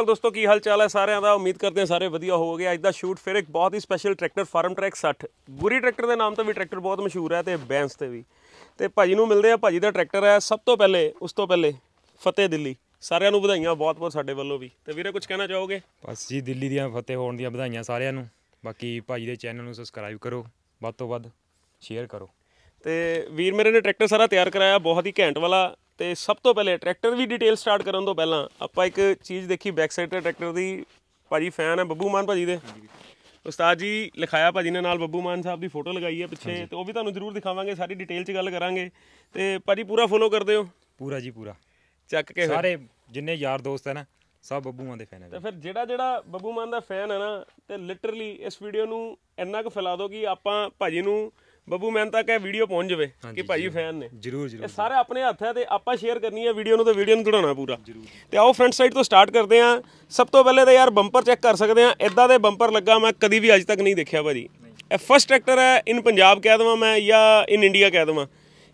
ਅਕਾਲ ਦੋਸਤੋ ਕੀ ਹਾਲ ਚਾਲ ਹੈ ਸਾਰਿਆਂ ਦਾ ਉਮੀਦ ਕਰਦੇ ਹਾਂ ਸਾਰੇ ਵਧੀਆ ਹੋਵੋਗੇ ਅੱਜ ਦਾ ਸ਼ੂਟ ਫਿਰ ਇੱਕ ਬਹੁਤ ਹੀ special tractor farm track 60 Guri tractor ਦੇ ਨਾਮ ਤੋਂ ਵੀ ਟਰੈਕਟਰ ਬਹੁਤ ਮਸ਼ਹੂਰ ਹੈ ਤੇ ਬੈਂਸ ਤੇ ਵੀ ਤੇ ਭਾਜੀ ਨੂੰ ਮਿਲਦੇ ਆ ਭਾਜੀ ਦਾ ਟਰੈਕਟਰ ਹੈ ਸਭ ਤੋਂ ਪਹਿਲੇ ਉਸ ਤੋਂ ਪਹਿਲੇ ਫਤਿਹ ਦਿੱਲੀ ਸਾਰਿਆਂ ਨੂੰ ਵਧਾਈਆਂ ਬਹੁਤ-ਬਹੁਤ ਸਾਡੇ ਵੱਲੋਂ ਵੀ ਤੇ ਵੀਰੇ ਕੁਝ ਕਹਿਣਾ ਚਾਹੋਗੇ ਬਸ ਜੀ ਦਿੱਲੀ ਦੀਆਂ ਫਤਿਹ ਹੋਣ ਦੀਆਂ ਵਧਾਈਆਂ ਸਾਰਿਆਂ ਨੂੰ ਬਾਕੀ ਭਾਜੀ ਦੇ ਚੈਨਲ ਨੂੰ ਸਬਸਕ੍ਰਾਈਬ ਕਰੋ ਵੱਧ ਤੋਂ ਵੱਧ ਸ਼ੇਅਰ ਕਰੋ ਤੇ ਵੀਰ ਮੇਰੇ ਨੇ ਟਰੈਕਟਰ ਸਾਰਾ ਤਿਆਰ ਕਰਾਇਆ ਬਹੁਤ ਹੀ ਘੈਂਟ ਵਾਲਾ ਤੇ ਸਭ ਤੋਂ ਪਹਿਲੇ ਟਰੈਕਟਰ ਦੀ ਡਿਟੇਲ ਸਟਾਰਟ ਕਰਨ ਤੋਂ ਪਹਿਲਾਂ ਆਪਾਂ ਇੱਕ ਚੀਜ਼ ਦੇਖੀ ਬੈਕ ਸਾਈਡ ਤੇ ਟਰੈਕਟਰ ਦੀ ਭਾਜੀ ਫੈਨ ਹੈ ਬੱਬੂ ਮਾਨ ਭਾਜੀ ਦੇ ਉਸਤਾਦ ਜੀ ਲਿਖਾਇਆ ਭਾਜੀ ਨੇ ਨਾਲ ਬੱਬੂ ਮਾਨ ਸਾਹਿਬ ਦੀ ਫੋਟੋ ਲਗਾਈ ਹੈ ਪਿੱਛੇ ਤੇ ਉਹ ਵੀ ਤੁਹਾਨੂੰ ਜ਼ਰੂਰ ਦਿਖਾਵਾਂਗੇ ਸਾਰੀ ਡਿਟੇਲ 'ਚ ਗੱਲ ਕਰਾਂਗੇ ਤੇ ਭਾਜੀ ਪੂਰਾ ਫੋਲੋ ਕਰਦੇ ਹੋ ਪੂਰਾ ਜੀ ਪੂਰਾ ਚੱਕ ਕੇ ਸਾਰੇ ਜਿੰਨੇ ਯਾਰ ਦੋਸਤ ਹੈ ਨਾ ਸਭ ਬੱਬੂ ਮਾਨ ਦੇ ਫੈਨ ਹੈ ਤੇ ਫਿਰ ਜਿਹੜਾ ਜਿਹੜਾ ਬੱਬੂ ਮਾਨ ਦਾ ਫੈਨ ਹੈ ਨਾ ਤੇ ਲਿਟਰਲੀ ਇਸ ਵੀਡੀਓ ਨੂੰ ਇੰਨਾ ਕੁ ਫੈਲਾ ਦਿਓ ਕਿ ਆਪਾਂ ਭਾਜੀ ਨੂੰ ਬੱਬੂ ਮੈਂ ਤਾਂ ਕਹੇ ਵੀਡੀਓ ਪਹੁੰਚ ਜਵੇ ਕਿ ਭਾਈ ਫੈਨ ਨੇ ਜਰੂਰ ਜਰੂਰ ਇਹ ਸਾਰੇ ਆਪਣੇ ਹੱਥ ਹੈ ਤੇ ਆਪਾਂ ਸ਼ੇਅਰ ਕਰਨੀ ਹੈ ਵੀਡੀਓ ਨੂੰ ਤੇ ਵੀਡੀਓ ਨੂੰ ਦੜਾਉਣਾ ਪੂਰਾ ਤੇ ਆਓ ਫਰੰਟ ਸਾਈਡ ਤੋਂ ਸਟਾਰਟ ਕਰਦੇ ਆ ਸਭ ਤੋਂ ਪਹਿਲੇ ਤਾਂ ਯਾਰ ਬੰਪਰ ਚੈੱਕ ਕਰ ਸਕਦੇ ਆ ਇਦਾਂ ਦੇ ਬੰਪਰ ਲੱਗਾ ਮੈਂ ਕਦੀ ਵੀ ਅੱਜ ਤੱਕ ਨਹੀਂ ਦੇਖਿਆ ਭਾਜੀ ਇਹ ਫਰਸਟ ਟਰੈਕਟਰ ਹੈ ਇਨ ਪੰਜਾਬ ਕਹਿ ਦਵਾਂ ਮੈਂ ਜਾਂ ਇਨ ਇੰਡੀਆ ਕਹਿ ਦਵਾਂ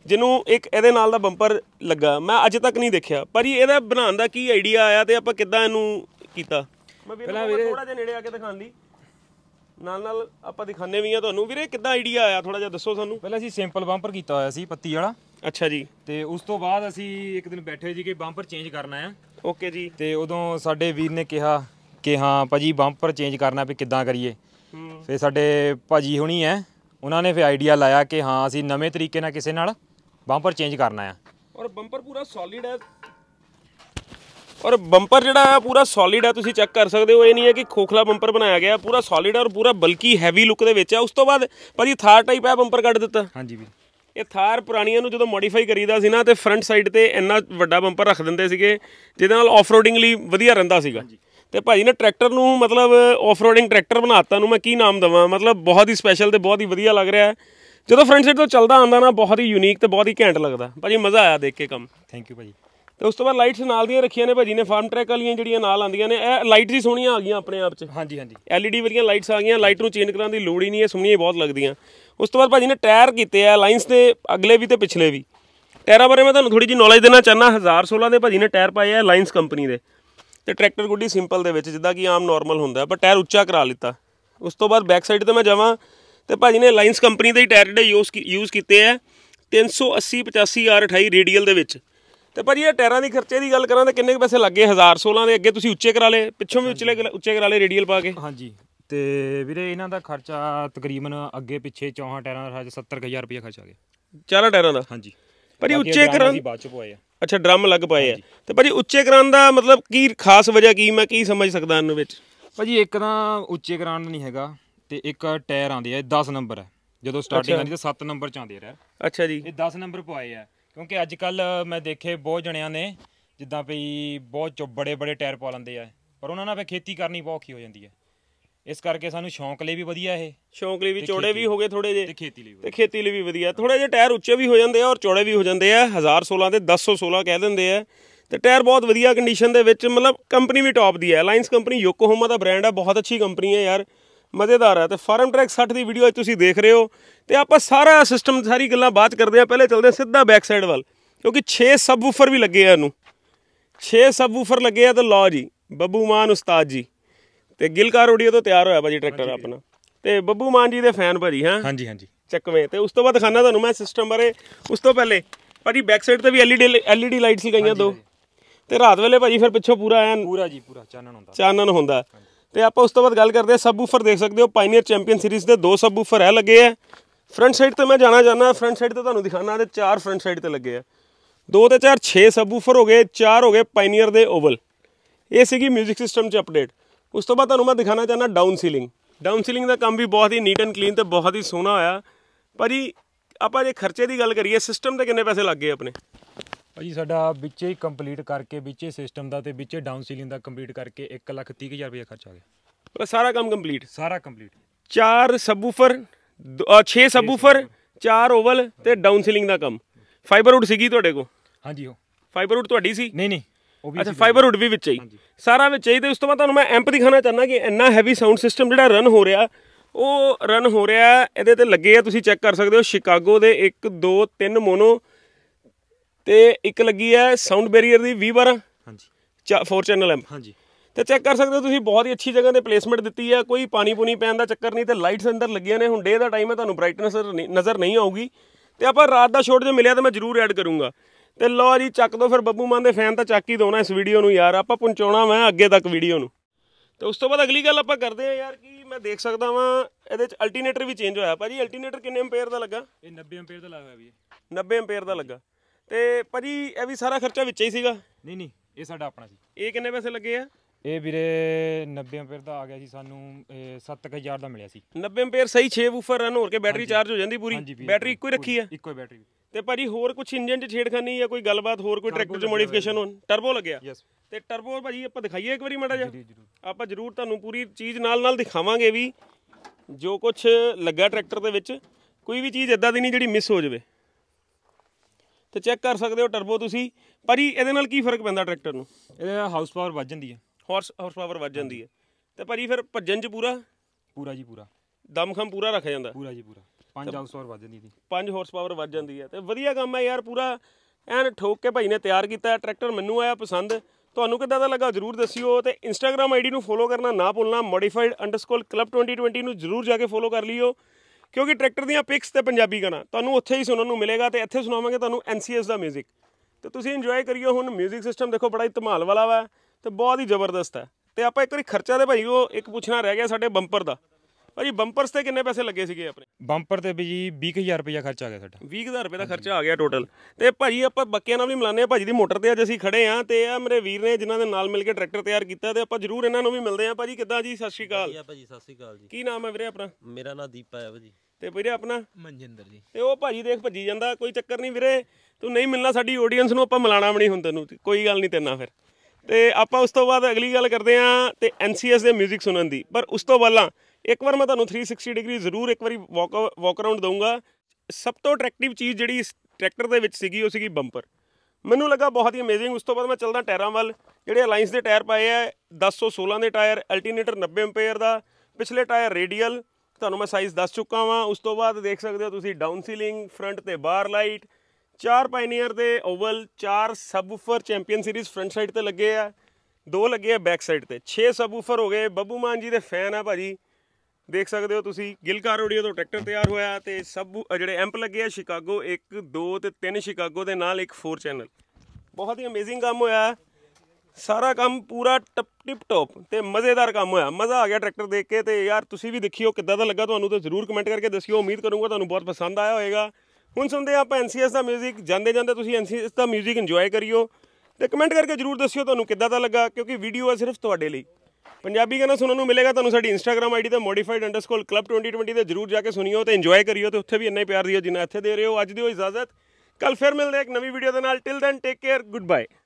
ਜਿਹਨੂੰ ਇੱਕ ਇਹਦੇ ਨਾਲ ਦਾ ਬੰਪਰ ਲੱਗਾ ਮੈਂ ਅੱਜ ਤੱਕ ਨਹੀਂ ਦੇਖਿਆ ਪਰ ਇਹ ਇਹਦਾ ਬਣਾਉਣ ਦਾ ਕੀ ਆਈਡੀਆ ਆਇਆ ਤੇ ਆਪਾਂ ਕਿੱਦਾਂ ਇਹਨੂੰ ਕੀਤਾ ਮੈਂ ਵੀਰੇ ਥੋੜਾ ਜਿਹਾ ਨੇੜੇ ਆ ਕੇ ਦਿਖਾਣ ਲਈ ਨਾਲ ਨਾਲ ਆਪਾਂ ਦਿਖਾਣੇ ਵੀ ਆ ਤੁਹਾਨੂੰ ਵੀਰੇ ਕਿੱਦਾਂ ਆਈਡੀਆ ਆਇਆ ਥੋੜਾ ਜਿਹਾ ਦੱਸੋ ਸਾਨੂੰ ਪਹਿਲਾਂ ਅਸੀਂ ਸਿੰਪਲ ਬੰਪਰ ਕੀਤਾ ਹੋਇਆ ਸੀ ਪੱਤੀ ਵਾਲਾ ਅੱਛਾ ਜੀ ਤੇ ਉਸ ਤੋਂ ਬਾਅਦ ਅਸੀਂ ਇੱਕ ਦਿਨ ਬੈਠੇ ਜੀ ਕਿ ਬੰਪਰ ਚੇਂਜ ਕਰਨਾ ਆ ਓਕੇ ਜੀ ਤੇ ਉਦੋਂ ਸਾਡੇ ਵੀਰ ਨੇ ਕਿਹਾ ਕਿ ਹਾਂ ਭਾਜੀ ਬੰਪਰ ਚੇਂਜ ਕਰਨਾ ਵੀ ਕਿੱਦਾਂ ਕਰੀਏ ਫੇ ਸਾਡੇ ਭਾਜੀ ਹੁਣੀ ਐ ਉਹਨਾਂ ਨੇ ਫੇ ਆਈਡੀਆ ਲਾਇਆ ਕਿ ਹਾਂ ਅਸੀਂ ਨਵੇਂ ਤਰੀਕੇ ਨਾਲ ਕਿਸੇ ਨਾਲ ਬੰਪਰ ਚੇਂਜ ਕਰਨਾ ਆ ਔਰ ਬੰਪਰ ਪੂਰਾ ਸੋਲਿਡ ਐ ਔਰ ਬੰਪਰ ਜਿਹੜਾ ਹੈ ਪੂਰਾ ਸੋਲਿਡ ਹੈ ਤੁਸੀਂ ਚੈੱਕ ਕਰ ਸਕਦੇ ਹੋ ਇਹ ਨਹੀਂ ਹੈ ਕਿ ਖੋਖਲਾ ਬੰਪਰ ਬਣਾਇਆ ਗਿਆ ਪੂਰਾ ਸੋਲਿਡ ਹੈ ਔਰ ਪੂਰਾ ਬਲਕੀ ਹੈਵੀ ਲੁੱਕ ਦੇ ਵਿੱਚ ਹੈ ਉਸ ਤੋਂ ਬਾਅਦ ਭਾਜੀ ਥਾਰ ਟਾਈਪ ਹੈ ਬੰਪਰ ਕੱਢ ਦਿੱਤਾ ਹਾਂਜੀ ਵੀ ਇਹ ਥਾਰ ਪੁਰਾਣੀਆਂ ਨੂੰ ਜਦੋਂ ਮੋਡੀਫਾਈ ਕਰੀਦਾ ਸੀ ਨਾ ਤੇ ਫਰੰਟ ਸਾਈਡ ਤੇ ਇੰਨਾ ਵੱਡਾ ਬੰਪਰ ਰੱਖ ਦਿੰਦੇ ਸੀਗੇ ਜਿਹਦੇ ਨਾਲ ਆਫਰੋਡਿੰਗ ਲਈ ਵਧੀਆ ਰਹਿੰਦਾ ਸੀਗਾ ਤੇ ਭਾਜੀ ਨੇ ਟਰੈਕਟਰ ਨੂੰ ਮਤਲਬ ਆਫਰੋਡਿੰਗ ਟਰੈਕਟਰ ਬਣਾਤਾ ਨੂੰ ਮੈਂ ਕੀ ਨਾਮ ਦਵਾਂ ਮਤਲਬ ਬਹੁਤ ਹੀ ਸਪੈਸ਼ਲ ਤੇ ਬਹੁਤ ਹੀ ਵਧੀਆ ਲੱਗ ਰਿਹਾ ਹੈ ਜਦੋਂ ਫਰੰਟ ਸਾਈਡ ਤੋਂ ਚੱਲਦਾ ਆਂਦਾ ਨਾ ਬਹੁਤ ਹੀ ਯੂਨੀਕ ਤੇ ਬਹੁਤ ਹੀ ਘੈਂਟ ਲੱਗਦਾ ਭਾਜੀ ਮਜ਼ਾ ਆਇਆ ਦੇਖ ਕੇ ਕੰਮ ਥੈਂਕ ਯੂ ਭਾਜੀ ਤੇ ਉਸ ਤੋਂ ਬਾਅਦ ਲਾਈਟਸ ਨਾਲ ਦੀਆਂ ਰੱਖੀਆਂ ਨੇ ਭਾਜੀ ਨੇ ਫਾਰਮ ਟਰੈਕ ਵਾਲੀਆਂ ਜਿਹੜੀਆਂ ਨਾਲ ਆਉਂਦੀਆਂ ਨੇ ਇਹ ਲਾਈਟਸ ਹੀ ਸੋਹਣੀਆਂ ਆ ਗਈਆਂ ਆਪਣੇ ਆਪ 'ਚ ਹਾਂਜੀ ਹਾਂਜੀ ਐਲਈਡੀ ਵਾਲੀਆਂ ਲਾਈਟਸ ਆ ਗਈਆਂ ਲਾਈਟ ਨੂੰ ਚੇਂਜ ਕਰਨ ਦੀ ਲੋੜ ਹੀ ਨਹੀਂ ਇਹ ਸੋਹਣੀਆਂ ਬਹੁਤ ਲੱਗਦੀਆਂ ਉਸ ਤੋਂ ਬਾਅਦ ਭਾਜੀ ਨੇ ਟਾਇਰ ਕੀਤੇ ਆ ਲਾਈਨਸ ਦੇ ਅਗਲੇ ਵੀ ਤੇ ਪਿਛਲੇ ਵੀ ਟਾਇਰਾਂ ਬਾਰੇ ਮੈਂ ਤੁਹਾਨੂੰ ਥੋੜੀ ਜੀ ਨੌਲੇਜ ਦੇਣਾ ਚਾਹਨਾ 1016 ਦੇ ਭਾਜੀ ਨੇ ਟਾਇਰ ਪਾਏ ਆ ਲਾਈਨਸ ਕੰਪਨੀ ਦੇ ਤੇ ਟਰੈਕਟਰ ਗੁੱਡੀ ਸਿੰਪਲ ਦੇ ਵਿੱਚ ਜਿੱਦਾਂ ਕਿ ਆਮ ਨਾਰਮਲ ਹੁੰਦਾ ਪਰ ਟਾਇਰ ਉੱਚਾ ਕਰਾ ਲਿੱਤਾ ਉਸ ਤੋਂ ਬਾਅਦ ਬੈਕ ਸਾਈਡ ਤੇ ਮੈਂ ਜਾਵਾਂ ਤੇ ਭਾਜੀ ਨੇ ਲਾਈਨਸ ਕੰਪਨੀ ਦੇ ਹੀ ਟਾਇਰ ਜਿਹੜੇ ਯੂਜ਼ ਕੀਤੇ ਆ 380 85 R28 ਰੇਡੀਅਲ ਦੇ ਵਿੱਚ ਤੇ ਭਾਜੀ ਇਹ ਟਾਇਰਾਂ ਦੀ ਖਰਚੇ ਦੀ ਗੱਲ ਕਰਾਂ ਤਾਂ ਕਿੰਨੇ ਕੁ ਪੈਸੇ ਲੱਗੇ 1016 ਦੇ ਅੱਗੇ ਤੁਸੀਂ ਉੱਚੇ ਕਰਾ ਲਏ ਪਿੱਛੋਂ ਵੀ ਉੱਚੇ ਉੱਚੇ ਕਰਾ ਲਏ ਰੇਡੀਅਲ ਪਾ ਕੇ ਹਾਂਜੀ ਤੇ ਵੀਰੇ ਇਹਨਾਂ ਦਾ ਖਰਚਾ ਤਕਰੀਬਨ ਅੱਗੇ ਪਿੱਛੇ ਚੌਹਾਂ ਟਾਇਰਾਂ ਦਾ ਖਰਚਾ 70000 ਰੁਪਏ ਖਰਚਾ ਆ ਗਿਆ ਚਾਰਾਂ ਟਾਇਰਾਂ ਦਾ ਹਾਂਜੀ ਭਾਜੀ ਉੱਚੇ ਕਰਾਂ ਦੀ ਬਾਅਦ ਚ ਪਵਾਏ ਆ ਅੱਛਾ ਡਰਮ ਲੱਗ ਪਏ ਆ ਤੇ ਭਾਜੀ ਉੱਚੇ ਕਰਾਂ ਦਾ ਮਤਲਬ ਕੀ ਖਾਸ ਵਜ੍ਹਾ ਕੀ ਮੈਂ ਕੀ ਸਮਝ ਸਕਦਾ ਇਹਨਾਂ ਵਿੱਚ ਭਾਜੀ ਇੱਕ ਤਾਂ ਉੱਚੇ ਕਰਾਂ ਦਾ ਨਹੀਂ ਹੈਗਾ ਤੇ ਇੱਕ ਟਾਇਰ ਆਂਦੇ ਆ 10 ਨੰਬਰ ਹੈ ਜਦੋਂ ਸਟਾਰਟਿੰਗ ਆਂਦੀ ਤਾਂ 7 ਨੰਬਰ ਚ ਆਂਦੇ ਆ ਅੱਛਾ ਜੀ ਇਹ 10 ਨੰਬਰ ਪਵਾਏ ਆ ਕਿਉਂਕਿ ਅੱਜ ਕੱਲ ਮੈਂ ਦੇਖੇ ਬਹੁਤ ਜਣਿਆਂ ਨੇ ਜਿੱਦਾਂ ਵੀ ਬਹੁਤ ਬੜੇ ਬੜੇ ਟਾਇਰ ਪਾ ਲੈਂਦੇ ਆ ਪਰ ਉਹਨਾਂ ਨਾਲ ਫੇ ਖੇਤੀ ਕਰਨੀ ਬਹੁਤ ਔਖੀ ਹੋ ਜਾਂਦੀ ਹੈ ਇਸ ਕਰਕੇ ਸਾਨੂੰ ਸ਼ੌਂਕ ਲਈ ਵੀ ਵਧੀਆ ਇਹ ਸ਼ੌਂਕ ਲਈ ਵੀ ਚੌੜੇ ਵੀ ਹੋਗੇ ਥੋੜੇ ਜੇ ਤੇ ਖੇਤੀ ਲਈ ਤੇ ਖੇਤੀ ਲਈ ਵੀ ਵਧੀਆ ਥੋੜੇ ਜੇ ਟਾਇਰ ਉੱਚੇ ਵੀ ਹੋ ਜਾਂਦੇ ਆ ਔਰ ਚੌੜੇ ਵੀ ਹੋ ਜਾਂਦੇ ਆ 1016 ਦੇ 1016 ਕਹਿ ਦਿੰਦੇ ਆ ਤੇ ਟਾਇਰ ਬਹੁਤ ਵਧੀਆ ਕੰਡੀਸ਼ਨ ਦੇ ਵਿੱਚ ਮਤਲਬ ਕੰਪਨੀ ਵੀ ਟੌਪ ਦੀ ਹੈ ਅਲਾਈਅੰਸ ਕੰਪਨੀ ਯੋਕੋਹਾਮਾ ਦਾ ਬ੍ਰਾਂਡ ਆ ਬਹੁਤ ਅੱਛੀ ਕੰਪਨੀ ਹੈ ਯਾਰ ਮਜ਼ੇਦਾਰ ਹੈ ਤੇ ਫਾਰਮ ਟਰੈਕ 60 ਦੀ ਵੀਡੀਓ ਅੱਜ ਤੁਸੀਂ ਦੇਖ ਰਹੇ ਹੋ ਤੇ ਆਪਾਂ ਸਾਰਾ ਸਿਸਟਮ ਸਾਰੀ ਗੱਲਾਂ ਬਾਤ ਕਰਦੇ ਆ ਪਹਿਲੇ ਚਲਦੇ ਆ ਸਿੱਧਾ ਬੈਕ ਸਾਈਡ ਵੱਲ ਕਿਉਂਕਿ 6 ਸਬਵੂਫਰ ਵੀ ਲੱਗੇ ਆ ਇਹਨੂੰ 6 ਸਬਵੂਫਰ ਲੱਗੇ ਆ ਤਾਂ ਲਓ ਜੀ ਬੱਬੂ ਮਾਨ ਉਸਤਾਦ ਜੀ ਤੇ ਗਿਲਕਾਰ ਓਡੀਓ ਤੋਂ ਤਿਆਰ ਹੋਇਆ ਭਾਜੀ ਟਰੈਕਟਰ ਆਪਣਾ ਤੇ ਬੱਬੂ ਮਾਨ ਜੀ ਦੇ ਫੈਨ ਭਾਜੀ ਹਾਂ ਹਾਂਜੀ ਹਾਂਜੀ ਚੱਕਵੇਂ ਤੇ ਉਸ ਤੋਂ ਬਾਅਦ ਦਿਖਾਣਾ ਤੁਹਾਨੂੰ ਮੈਂ ਸਿਸਟਮ ਬਾਰੇ ਉਸ ਤੋਂ ਪਹਿਲੇ ਭਾਜੀ ਬੈਕ ਸਾਈਡ ਤੇ ਵੀ ਐਲਈਡੀ ਐਲਈਡੀ ਲਾਈਟਸ ਲਗਾਈਆਂ ਦੋ ਤੇ ਰਾਤ ਵੇਲੇ ਭਾਜੀ ਫਿਰ ਪਿੱਛੋਂ ਪੂਰਾ ਐਨ ਪੂਰਾ ਜੀ ਪੂਰਾ ਚਾਨਣ ਹੁੰਦਾ ਚਾਨਣ ਹੁੰਦਾ ਤੇ ਆਪਾਂ ਉਸ ਤੋਂ ਬਾਅਦ ਗੱਲ ਕਰਦੇ ਆ ਸਬਵੂਫਰ ਦੇਖ ਸਕਦੇ ਹੋ ਪਾਇਨੀਅਰ ਚੈਂਪੀਅਨ ਸੀਰੀਜ਼ ਦੇ ਦੋ ਸਬਵੂਫਰ ਹੈ ਲੱਗੇ ਆ ਫਰੰਟ ਸਾਈਡ ਤੇ ਮੈਂ ਜਾਣਾ ਜਾਣਾ ਫਰੰਟ ਸਾਈਡ ਤੇ ਤੁਹਾਨੂੰ ਦਿਖਾਣਾ ਤੇ ਚਾਰ ਫਰੰਟ ਸਾਈਡ ਤੇ ਲੱਗੇ ਆ ਦੋ ਤੇ ਚਾਰ 6 ਸਬਵੂਫਰ ਹੋ ਗਏ ਚਾਰ ਹੋ ਗਏ ਪਾਇਨੀਅਰ ਦੇ ਓਵਲ ਇਹ ਸੀਗੀ 뮤직 ਸਿਸਟਮ 'ਚ ਅਪਡੇਟ ਉਸ ਤੋਂ ਬਾਅਦ ਤੁਹਾਨੂੰ ਮੈਂ ਦਿਖਾਣਾ ਚਾਹਨਾ ਡਾਊਨ ਸੀਲਿੰਗ ਡਾਊਨ ਸੀਲਿੰਗ ਦਾ ਕੰਮ ਵੀ ਬਹੁਤ ਹੀ ਨੀਟ ਐਂਡ ਕਲੀਨ ਤੇ ਬਹੁਤ ਹੀ ਸੋਹਣਾ ਹੋਇਆ ਭਾਜੀ ਆਪਾਂ ਜੇ ਖਰਚੇ ਦੀ ਗੱਲ ਕਰੀਏ ਸਿਸਟਮ ਤੇ ਕਿੰਨੇ ਪੈਸੇ ਲੱਗੇ ਆਪਣੇ ਭਾਜੀ ਸਾਡਾ ਵਿੱਚੇ ਹੀ ਕੰਪਲੀਟ ਕਰਕੇ ਵਿੱਚੇ ਸਿਸਟਮ ਦਾ ਤੇ ਵਿੱਚੇ ਡਾਊਨ ਸੀਲਿੰਗ ਦਾ ਕੰਪਲੀਟ ਕਰਕੇ 130000 ਰੁਪਏ ਖਰਚ ਆ ਗਿਆ ਉਹ ਸਾਰਾ ਕੰਮ ਕੰਪਲੀਟ ਸਾਰਾ ਕੰਪਲੀਟ ਚਾਰ ਸਬੂਫਰ 6 ਸਬੂਫਰ ਚਾਰ ਓਵਲ ਤੇ ਡਾਊਨ ਸੀਲਿੰਗ ਦਾ ਕੰਮ ਫਾਈਬਰ ਰੂਟ ਸੀਗੀ ਤੁਹਾਡੇ ਕੋ ਹਾਂਜੀ ਉਹ ਫਾਈਬਰ ਰੂਟ ਤੁਹਾਡੀ ਸੀ ਨਹੀਂ ਨਹੀਂ ਉਹ ਵੀ ਅੱਛਾ ਵੀ ਵਿੱਚ ਹੀ ਸਾਰਾ ਵਿੱਚ ਹੀ ਤੇ ਉਸ ਤੋਂ ਬਾਅਦ ਤੁਹਾਨੂੰ ਮੈਂ ਐਂਪ ਦਿਖਾਣਾ ਚਾਹੁੰਦਾ ਕਿ ਇੰਨਾ ਹੈਵੀ ਸਾਊਂਡ ਸਿਸਟਮ ਜਿਹੜਾ ਰਨ ਹੋ ਰਿਹਾ ਉਹ ਰਨ ਹੋ ਰਿਹਾ ਇਹਦੇ ਤੇ ਲੱਗੇ ਆ ਤੁਸੀਂ ਚੈੱਕ ਕਰ ਸਕਦੇ ਹੋ ਸ਼ਿਕਾਗੋ ਦੇ 1 2 3 ਮੋਨੋ ਤੇ ਇੱਕ ਲੱਗੀ ਹੈ ਸਾਊਂਡ ਬੈਰੀਅਰ ਦੀ 20 12 ਹਾਂਜੀ 4 ਚੈਨਲ ਐਮ ਹਾਂਜੀ ਤੇ ਚੈੱਕ ਕਰ ਸਕਦੇ ਹੋ ਤੁਸੀਂ ਬਹੁਤ ਹੀ ਅੱਛੀ ਜਗ੍ਹਾ ਤੇ ਪਲੇਸਮੈਂਟ ਦਿੱਤੀ ਹੈ ਕੋਈ ਪਾਣੀ ਪੂਣੀ ਪੈਣ ਦਾ ਚੱਕਰ ਨਹੀਂ ਤੇ ਲਾਈਟਸ ਅੰਦਰ ਲੱਗੀਆਂ ਨੇ ਹੁਣ ਡੇ ਦਾ ਟਾਈਮ ਹੈ ਤੁਹਾਨੂੰ ਬ੍ਰਾਈਟਨੈਸ ਨਜ਼ਰ ਨਹੀਂ ਆਊਗੀ ਤੇ ਆਪਾਂ ਰਾਤ ਦਾ ਸ਼ਾਟ ਜੇ ਮਿਲਿਆ ਤਾਂ ਮੈਂ ਜ਼ਰੂਰ ਐਡ ਕਰੂੰਗਾ ਤੇ ਲੋ ਜੀ ਚੱਕ ਦੋ ਫਿਰ ਬੱਬੂ ਮਾਨ ਦੇ ਫੈਨ ਤਾਂ ਚੱਕ ਹੀ ਦੋਣਾ ਇਸ ਵੀਡੀਓ ਨੂੰ ਯਾਰ ਆਪਾਂ ਪਹੁੰਚਾਉਣਾ ਮੈਂ ਅੱਗੇ ਤੱਕ ਵੀਡੀਓ ਨੂੰ ਤੇ ਉਸ ਤੋਂ ਬਾਅਦ ਅਗਲੀ ਗੱਲ ਆਪਾਂ ਕਰਦੇ ਆ ਯਾਰ ਕਿ ਮੈਂ ਦੇਖ ਸਕਦਾ ਵਾਂ ਇਹਦੇ ਚ ਅਲਟੀਨੇਟਰ ਵੀ ਚੇਂਜ ਹੋਇਆ ਭਾਜੀ ਅਲਟੀਨੇਟਰ ਕਿੰਨੇ ਐਂਪੀਅਰ ਦਾ ਲੱਗਾ ਇਹ 90 ਐਂਪੀਅਰ ਦਾ ਲੱਗਾ ਵੀ 90 ਐਂਪੀਅਰ ਦਾ ਲੱਗਾ ਤੇ ਭਾਜੀ ਇਹ ਵੀ ਸਾਰਾ ਖਰਚਾ ਵਿੱਚ ਹੀ ਸੀਗਾ ਨਹੀਂ ਨਹੀਂ ਇਹ ਸਾਡਾ ਆਪਣਾ ਸੀ ਇਹ ਕਿੰਨੇ ਪੈਸੇ ਲੱਗੇ ਆ ਇਹ ਵੀਰੇ 90 ਐਂਪੀਅਰ ਦਾ ਆ ਗਿਆ ਜੀ ਸਾਨੂੰ 7000 ਦਾ ਮਿਲਿਆ ਸੀ 90 ਐਂਪੀਅਰ ਸਹੀ 6 ਵੂਫਰ ਰਨ ਹੋਰ ਕੇ ਬੈਟਰੀ ਚਾਰਜ ਹੋ ਜਾਂਦੀ ਪੂਰੀ ਬੈਟਰੀ ਇੱਕੋ ਹੀ ਰੱਖੀ ਆ ਇੱਕੋ ਹੀ ਬੈਟਰੀ ਤੇ ਭਾਜੀ ਹੋਰ ਕੁਝ ਇੰਜਨ 'ਚ ਛੇੜਖਾਨੀ ਜਾਂ ਕੋਈ ਗੱਲਬਾਤ ਹੋਰ ਕੋਈ ਟਰੈਕਟਰ 'ਚ ਮੋਡੀਫਿਕੇਸ਼ਨ ਹੋਣ ਟਰਬੋ ਲੱਗਿਆ ਤੇ ਟਰਬੋ ਭਾਜੀ ਆਪਾਂ ਦਿਖਾਈਏ ਇੱਕ ਵਾਰੀ ਮਾੜਾ ਜਿਹਾ ਆਪਾਂ ਜ਼ਰੂਰ ਤੁਹਾਨੂੰ ਪੂਰੀ ਚੀਜ਼ ਨਾਲ ਨਾਲ ਦਿਖਾਵਾਂਗੇ ਵੀ ਜੋ ਕੁਝ ਲੱਗਾ ਟਰੈਕਟਰ ਦੇ ਵਿੱਚ ਕੋਈ ਵੀ ਚੀਜ਼ ਇਦਾਂ ਦੀ ਨਹੀਂ ਜਿਹੜੀ ਮਿਸ ਹੋ ਜਾਵੇ ਤੇ ਚੈੱਕ ਕਰ ਸਕਦੇ ਹੋ ਟਰਬੋ ਤੁਸੀਂ ਭਾਜੀ ਇਹਦੇ ਨਾਲ ਕੀ ਫਰਕ ਪੈਂਦਾ ਟਰੈਕਟਰ ਨੂੰ ਇਹਦੇ ਨਾਲ ਹਾਊਸ ਪਾਵਰ ਵੱਧ ਜਾਂਦੀ ਹੈ ਹਾਰਸ ਹਾਰਸ ਪਾਵਰ ਵੱਧ ਜਾਂਦੀ ਹੈ ਤੇ ਭਾਜੀ ਫਿਰ ਭੱਜਣ 'ਚ ਪੂਰਾ ਪੂਰਾ ਜੀ ਪੂਰਾ ਦਮਖਮ ਪੂਰਾ ਰੱਖਿਆ ਜਾਂਦਾ ਪੂਰਾ ਜੀ ਪੂਰਾ 5 ਹਾਊਸ ਪਾਵਰ ਵੱਧ ਜਾਂਦੀ ਦੀ 5 ਹਾਰਸ ਪਾਵਰ ਵੱਧ ਜਾਂਦੀ ਹੈ ਤੇ ਵਧੀਆ ਕੰਮ ਹੈ ਯਾਰ ਪੂਰਾ ਐਨ ਠੋਕ ਕੇ ਭਾਈ ਨੇ ਤਿਆਰ ਕੀਤਾ ਟਰੈਕਟਰ ਮੈਨੂੰ ਆਇਆ ਪਸੰਦ ਤੁਹਾਨੂੰ ਕਿੱਦਾਂ ਦਾ ਲੱਗਾ ਜਰੂਰ ਦੱਸਿਓ ਤੇ ਇੰਸਟਾਗ੍ਰam ਆਈਡੀ ਨੂੰ ਫੋਲੋ ਕਰਨਾ ਨਾ ਭੁੱਲਣਾ modified_club2020 ਨੂੰ ਜਰੂਰ ਜਾ ਕੇ ਫੋਲੋ ਕਰ ਲਿਓ ਕਿਉਂਕਿ ਟਰੈਕਟਰ ਦੀਆਂ ਪਿਕਸ ਤੇ ਪੰਜਾਬੀ ਗਾਣਾ ਤੁਹਾਨੂੰ ਉੱਥੇ ਹੀ ਸੁਣਨ ਨੂੰ ਮਿਲੇਗਾ ਤੇ ਇੱਥੇ ਸੁਣਾਵਾਂਗੇ ਤੁਹਾਨੂੰ ਐਨਸੀਐਸ ਦਾ 뮤직 ਤੇ ਤੁਸੀਂ ਇੰਜੋਏ ਕਰਿਓ ਹੁਣ 뮤직 ਸਿਸਟਮ ਦੇਖੋ ਬੜਾ ਹੀ ਧਮਾਲ ਵਾਲਾ ਵਾ ਤੇ ਬਹੁਤ ਹੀ ਜ਼ਬਰਦਸਤ ਹੈ ਤੇ ਆਪਾਂ ਇੱਕ ਵਾਰੀ ਖਰਚਾ ਦੇ ਭਾਈ ਉਹ ਇੱਕ ਪੁੱਛਣਾ ਰਹਿ ਗਿਆ ਸਾਡੇ ਬੰਪਰ ਦਾ ਭਾਜੀ ਬੰਪਰਸ ਤੇ ਕਿੰਨੇ ਪੈਸੇ ਲੱਗੇ ਸੀਗੇ ਆਪਣੇ ਬੰਪਰ ਤੇ ਵੀ ਜੀ 20000 ਰੁਪਏ ਖਰਚਾ ਆ ਗਿਆ ਸਾਡਾ 20000 ਰੁਪਏ ਦਾ ਖਰਚਾ ਆ ਗਿਆ ਟੋਟਲ ਤੇ ਭਾਜੀ ਆਪਾਂ ਬੱਕਿਆਂ ਨਾਲ ਵੀ ਮਿਲਾਨੇ ਆ ਭਾਜੀ ਦੀ ਮੋਟਰ ਤੇ ਅੱਜ ਅਸੀਂ ਖੜੇ ਆ ਤੇ ਆ ਮੇਰੇ ਵੀਰ ਨੇ ਜਿਨ੍ਹਾਂ ਦੇ ਨਾਲ ਮਿਲ ਕੇ ਟਰੈਕਟਰ ਤਿਆਰ ਕੀਤਾ ਤੇ ਆਪਾਂ ਜਰੂਰ ਇਹਨਾਂ ਨੂੰ ਵੀ ਮਿਲਦੇ ਆ ਭਾਜੀ ਕਿੱਦਾਂ ਜੀ ਸਤਿ ਸ਼੍ਰੀ ਅਕਾਲ ਜੀ ਸਤਿ ਸ਼੍ਰੀ ਅਕਾਲ ਜੀ ਕੀ ਨਾਮ ਹੈ ਵੀਰੇ ਆਪਣਾ ਮੇਰਾ ਨਾਮ ਦੀਪਾ ਹੈ ਭਾਜੀ ਤੇ ਵੀਰੇ ਆਪਣਾ ਮਨਜਿੰਦਰ ਜੀ ਤੇ ਉਹ ਭਾਜੀ ਦੇਖ ਭੱਜੀ ਜਾਂਦਾ ਕੋਈ ਚੱਕਰ ਨਹੀਂ ਵੀਰੇ ਤੂੰ ਨਹੀਂ ਮਿਲਣਾ ਸਾਡੀ ਆਡੀਅנס ਨੂੰ ਆਪਾਂ ਮਿਲਾਣਾ ਵੀ ਨਹੀਂ ਹੁੰਦਾ ਨੂੰ ਕੋਈ ਗੱਲ ਨਹੀਂ ਤੇਨਾਂ ਫਿਰ ਤੇ ਆਪਾਂ ਉਸ ਤੋਂ ਬਾਅਦ ਅਗਲੀ ਗੱਲ ਕਰਦੇ ਆਂ ਤੇ ਐਨਸੀਐਸ ਦੇ 뮤직 ਸੁਣਨ ਦੀ ਪਰ ਉਸ ਤੋਂ ਪਹਿਲਾਂ ਇੱਕ ਵਾਰ ਮੈਂ ਤੁਹਾਨੂੰ 360 ਡਿਗਰੀ ਜ਼ਰੂਰ ਇੱਕ ਵਾਰੀ ਵਾਕ ਵਾਕ ਅਰਾਊਂਡ ਦਊਂਗਾ ਸਭ ਤੋਂ ਅਟਰੈਕਟਿਵ ਚੀਜ਼ ਜਿਹੜੀ ਇਸ ਟਰੈਕਟਰ ਦੇ ਵਿੱਚ ਸੀਗੀ ਉਹ ਸੀਗੀ ਬੰਪਰ ਮੈਨੂੰ ਲੱਗਾ ਬਹੁਤ ਹੀ ਅਮੇਜ਼ਿੰਗ ਉਸ ਤੋਂ ਬਾਅਦ ਮੈਂ ਚੱਲਦਾ ਟਾਇਰਾਂ ਵੱਲ ਜਿਹੜੇ ਅਲਾਈਅੰਸ ਦੇ ਟਾਇਰ ਪਾਏ ਆ 1016 ਦੇ ਟਾਇਰ ਅਲਟੀਨੇਟਰ 90 ਐਂਪੀਅਰ ਦਾ ਪਿਛਲੇ ਟਾਇਰ ਰੇਡੀਅਲ ਤੁਹਾਨੂੰ ਮੈਂ ਸਾਈਜ਼ ਦੱਸ ਚੁੱਕਾ ਹਾਂ ਉਸ ਤੋਂ ਬਾਅਦ ਦੇਖ ਸਕਦੇ ਹੋ ਤੁਸੀਂ ਡਾਊਨ ਸੀਲਿੰਗ ਫਰੰਟ ਤੇ ਬਾਰ ਲਾਈਟ ਚਾਰ ਪਾਇਨੀਅਰ ਦੇ ਓਵਲ ਚਾਰ subwoofer champion series front side ਤੇ ਲੱਗੇ ਆ ਦੋ ਲੱਗੇ ਆ ਬੈਕ ਸਾਈਡ ਤੇ 6 ਸਬਵੂਫਰ ਹੋ ਗਏ ਬੱਬੂ ਮਾਨ ਜੀ ਦੇ ਫੈਨ ਆ ਭਾਜੀ ਦੇਖ ਸਕਦੇ ਹੋ ਤੁਸੀਂ ਗਿਲ ਕਾਰ ਆਡੀਓ ਤੋਂ ਟਰੈਕਟਰ ਤਿਆਰ ਹੋਇਆ ਤੇ ਸਭ ਜਿਹੜੇ ਐਂਪ ਲੱਗੇ ਆ ਸ਼ਿਕਾਗੋ 1 2 ਤੇ 3 ਸ਼ਿਕਾਗੋ ਦੇ ਨਾਲ ਇੱਕ 4 ਚੈਨਲ ਬਹੁਤ ਹੀ ਅਮੇਜ਼ਿੰਗ ਕੰਮ ਹੋਇਆ ਸਾਰਾ ਕੰਮ ਪੂਰਾ ਟਪ ਟਿਪ ਟੋਪ ਤੇ ਮਜ਼ੇਦਾਰ ਕੰਮ ਹੋਇਆ ਮਜ਼ਾ ਆ ਗਿਆ ਟਰੈਕਟਰ ਦੇਖ ਕੇ ਤੇ ਯਾਰ ਤੁਸੀਂ ਵੀ ਦੇਖਿਓ ਕਿੱਦਾਂ ਦਾ ਲੱਗਾ ਤੁਹਾਨੂੰ ਤੇ ਜ਼ਰੂਰ ਕਮੈਂਟ ਕਰਕੇ ਦੱਸਿਓ ਉਮੀਦ ਕਰੂੰਗਾ ਤੁਹਾਨੂੰ ਬਹੁਤ ਪਸੰਦ ਆਇਆ ਹੋਵੇਗਾ ਹੁਣ ਸੁਣਦੇ ਆਪਾਂ ਐਨਸੀਐਸ ਦਾ 뮤직 ਜਾਂਦੇ ਜਾਂਦੇ ਤੁਸੀਂ ਐਨਸੀਐਸ ਦਾ 뮤직 ਇੰਜੋਏ ਕਰਿਓ ਤੇ ਕਮੈਂਟ ਕਰਕੇ ਜ਼ਰੂਰ ਦੱਸਿਓ ਤੁਹਾਨੂੰ ਕਿੱਦਾਂ ਦਾ ਲੱਗਾ ਕਿਉਂਕਿ ਵੀਡੀਓ ਹੈ ਸਿਰਫ ਤੁਹਾਡੇ ਲਈ ਪੰਜਾਬੀ ਗਾਣਾ ਸੁਣਨ ਨੂੰ ਮਿਲੇਗਾ ਤੁਹਾਨੂੰ ਸਾਡੀ ਇੰਸਟਾਗ੍ਰam ਆਈਡੀ ਤੇ modified_club2020 ਤੇ ਜ਼ਰੂਰ ਜਾ ਕੇ ਸੁਣਿਓ ਤੇ ਇੰਜੋਏ ਕਰਿਓ ਤੇ ਉੱਥੇ ਵੀ ਇੰਨਾ ਹੀ ਪਿਆਰ ਦਿਓ ਜਿੰਨਾ ਇੱਥੇ ਦੇ ਰਹੇ ਹੋ ਅੱਜ ਦਿਓ ਇਜਾਜ਼ਤ ਕੱਲ ਫਿਰ ਮਿਲਦੇ ਇੱਕ ਨਵੀਂ ਵੀਡੀਓ ਦੇ ਨਾਲ till then take care good bye